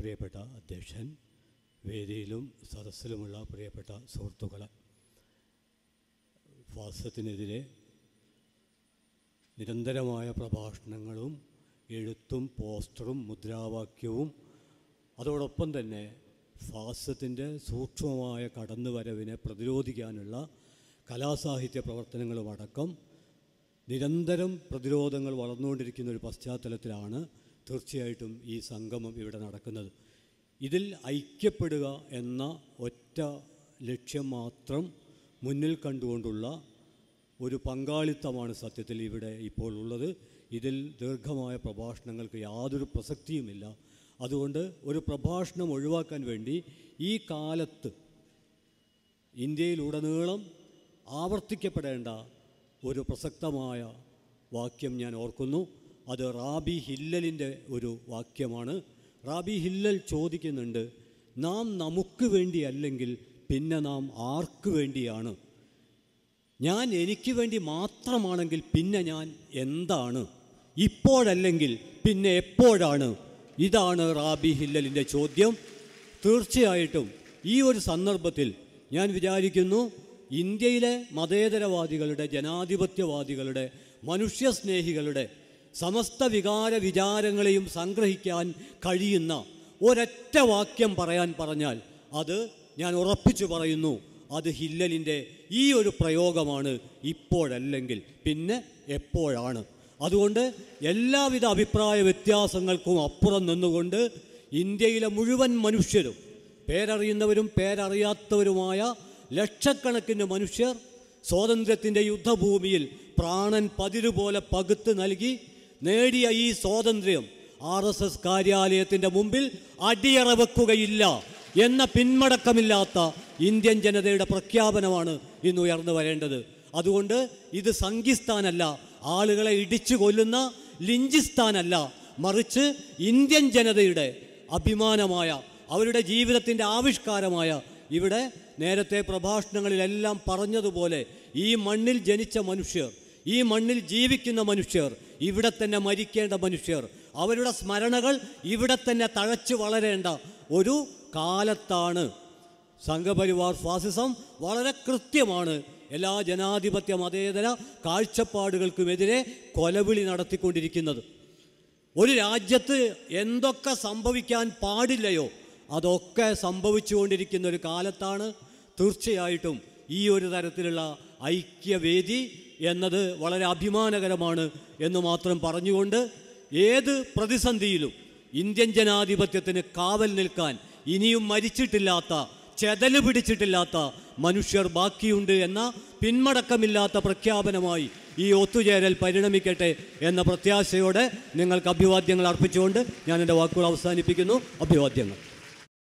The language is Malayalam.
പ്രിയപ്പെട്ട അധ്യക്ഷൻ വേദിയിലും സദസ്സിലുമുള്ള പ്രിയപ്പെട്ട സുഹൃത്തുക്കളെ ഫാസത്തിനെതിരെ നിരന്തരമായ പ്രഭാഷണങ്ങളും എഴുത്തും പോസ്റ്ററും മുദ്രാവാക്യവും അതോടൊപ്പം തന്നെ ഫാസത്തിൻ്റെ സൂക്ഷ്മമായ കടന്നുവരവിനെ പ്രതിരോധിക്കാനുള്ള കലാസാഹിത്യ പ്രവർത്തനങ്ങളുമടക്കം നിരന്തരം പ്രതിരോധങ്ങൾ വളർന്നുകൊണ്ടിരിക്കുന്ന ഒരു പശ്ചാത്തലത്തിലാണ് തീർച്ചയായിട്ടും ഈ സംഗമം ഇവിടെ നടക്കുന്നത് ഇതിൽ ഐക്യപ്പെടുക എന്ന ഒറ്റ ലക്ഷ്യം മാത്രം മുന്നിൽ കണ്ടുകൊണ്ടുള്ള ഒരു പങ്കാളിത്തമാണ് സത്യത്തിൽ ഇവിടെ ഇപ്പോൾ ഉള്ളത് ഇതിൽ ദീർഘമായ പ്രഭാഷണങ്ങൾക്ക് യാതൊരു പ്രസക്തിയുമില്ല അതുകൊണ്ട് ഒരു പ്രഭാഷണം ഒഴിവാക്കാൻ വേണ്ടി ഈ കാലത്ത് ഇന്ത്യയിലുടനീളം ആവർത്തിക്കപ്പെടേണ്ട ഒരു പ്രസക്തമായ വാക്യം ഞാൻ ഓർക്കുന്നു അത് റാബി ഹില്ലലിൻ്റെ ഒരു വാക്യമാണ് റാബി ഹില്ലൽ ചോദിക്കുന്നുണ്ട് നാം നമുക്ക് വേണ്ടി അല്ലെങ്കിൽ പിന്നെ നാം ആർക്ക് വേണ്ടിയാണ് ഞാൻ എനിക്ക് വേണ്ടി മാത്രമാണെങ്കിൽ പിന്നെ ഞാൻ എന്താണ് ഇപ്പോഴല്ലെങ്കിൽ പിന്നെ എപ്പോഴാണ് ഇതാണ് റാബി ഹില്ലലിൻ്റെ ചോദ്യം തീർച്ചയായിട്ടും ഈ ഒരു സന്ദർഭത്തിൽ ഞാൻ വിചാരിക്കുന്നു ഇന്ത്യയിലെ മതേതരവാദികളുടെ ജനാധിപത്യവാദികളുടെ മനുഷ്യസ്നേഹികളുടെ സമസ്ത വികാര വിചാരങ്ങളെയും സംഗ്രഹിക്കാൻ കഴിയുന്ന ഒരൊറ്റ വാക്യം പറയാൻ പറഞ്ഞാൽ അത് ഞാൻ ഉറപ്പിച്ചു പറയുന്നു അത് ഹില്ലലിൻ്റെ ഈ ഒരു പ്രയോഗമാണ് ഇപ്പോഴല്ലെങ്കിൽ പിന്നെ എപ്പോഴാണ് അതുകൊണ്ട് എല്ലാവിധ അഭിപ്രായ വ്യത്യാസങ്ങൾക്കും അപ്പുറം നിന്നുകൊണ്ട് ഇന്ത്യയിലെ മുഴുവൻ മനുഷ്യരും പേരറിയുന്നവരും പേരറിയാത്തവരുമായ ലക്ഷക്കണക്കിന് മനുഷ്യർ സ്വാതന്ത്ര്യത്തിൻ്റെ യുദ്ധഭൂമിയിൽ പ്രാണൻ പതിരുപോലെ പകുത്ത് നൽകി നേടിയ ഈ സ്വാതന്ത്ര്യം ആർ എസ് എസ് കാര്യാലയത്തിൻ്റെ മുമ്പിൽ അടിയറ വെക്കുകയില്ല എന്ന പിന്മടക്കമില്ലാത്ത ഇന്ത്യൻ ജനതയുടെ പ്രഖ്യാപനമാണ് ഇന്ന് ഉയർന്നു വരേണ്ടത് അതുകൊണ്ട് ഇത് സംഘിസ്ഥാനല്ല ആളുകളെ ഇടിച്ചു കൊല്ലുന്ന ലിഞ്ചിസ്ഥാനല്ല മറിച്ച് ഇന്ത്യൻ ജനതയുടെ അഭിമാനമായ അവരുടെ ജീവിതത്തിൻ്റെ ആവിഷ്കാരമായ ഇവിടെ നേരത്തെ പ്രഭാഷണങ്ങളിലെല്ലാം പറഞ്ഞതുപോലെ ഈ മണ്ണിൽ ജനിച്ച മനുഷ്യർ ഈ മണ്ണിൽ ജീവിക്കുന്ന മനുഷ്യർ ഇവിടെ തന്നെ മരിക്കേണ്ട മനുഷ്യർ അവരുടെ സ്മരണകൾ ഇവിടെ തന്നെ തഴച്ചു വളരേണ്ട ഒരു കാലത്താണ് സംഘപരിവാർ ഫാസിസം വളരെ കൃത്യമാണ് എല്ലാ ജനാധിപത്യ മതേതര കാഴ്ചപ്പാടുകൾക്കുമെതിരെ കൊലവിളി നടത്തിക്കൊണ്ടിരിക്കുന്നത് ഒരു രാജ്യത്ത് എന്തൊക്കെ സംഭവിക്കാൻ പാടില്ലയോ അതൊക്കെ സംഭവിച്ചുകൊണ്ടിരിക്കുന്ന ഒരു കാലത്താണ് തീർച്ചയായിട്ടും ഈ ഒരു തരത്തിലുള്ള ഐക്യവേദി എന്നത് വളരെ അഭിമാനകരമാണ് എന്ന് മാത്രം പറഞ്ഞുകൊണ്ട് ഏത് പ്രതിസന്ധിയിലും ഇന്ത്യൻ ജനാധിപത്യത്തിന് കാവൽ നിൽക്കാൻ ഇനിയും മരിച്ചിട്ടില്ലാത്ത ചെതല് പിടിച്ചിട്ടില്ലാത്ത മനുഷ്യർ ബാക്കിയുണ്ട് എന്ന പിന്മടക്കമില്ലാത്ത പ്രഖ്യാപനമായി ഈ ഒത്തുചേരൽ പരിണമിക്കട്ടെ എന്ന പ്രത്യാശയോടെ നിങ്ങൾക്ക് അഭിവാദ്യങ്ങൾ അർപ്പിച്ചുകൊണ്ട് ഞാൻ എൻ്റെ വാക്കുകൾ അവസാനിപ്പിക്കുന്നു അഭിവാദ്യങ്ങൾ